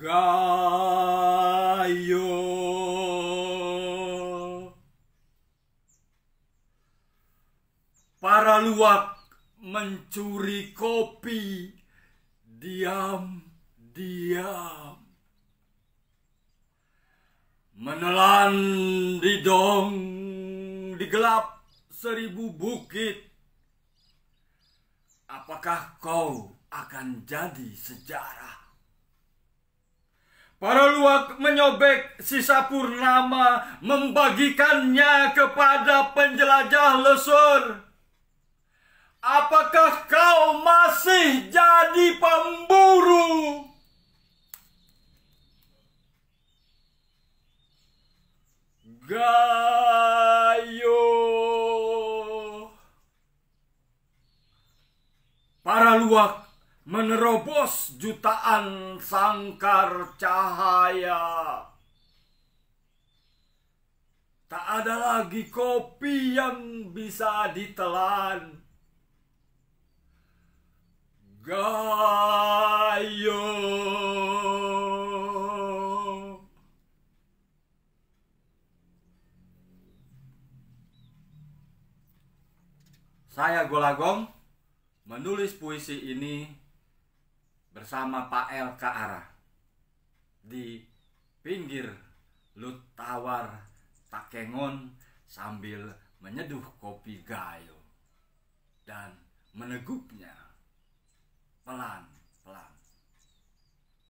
gayo para luak mencuri kopi diam diam menelan di dong di gelap seribu bukit apakah kau akan jadi sejarah Para luak menyobek sisa purnama, membagikannya kepada penjelajah lesur. Apakah kau masih jadi pemburu? Gayo. Para luak menerobos jutaan sangkar cahaya. Tak ada lagi kopi yang bisa ditelan. Gayo. Saya Golagong menulis puisi ini bersama Pak L ke arah di pinggir lut tawar takengon sambil menyeduh kopi gayo dan meneguknya pelan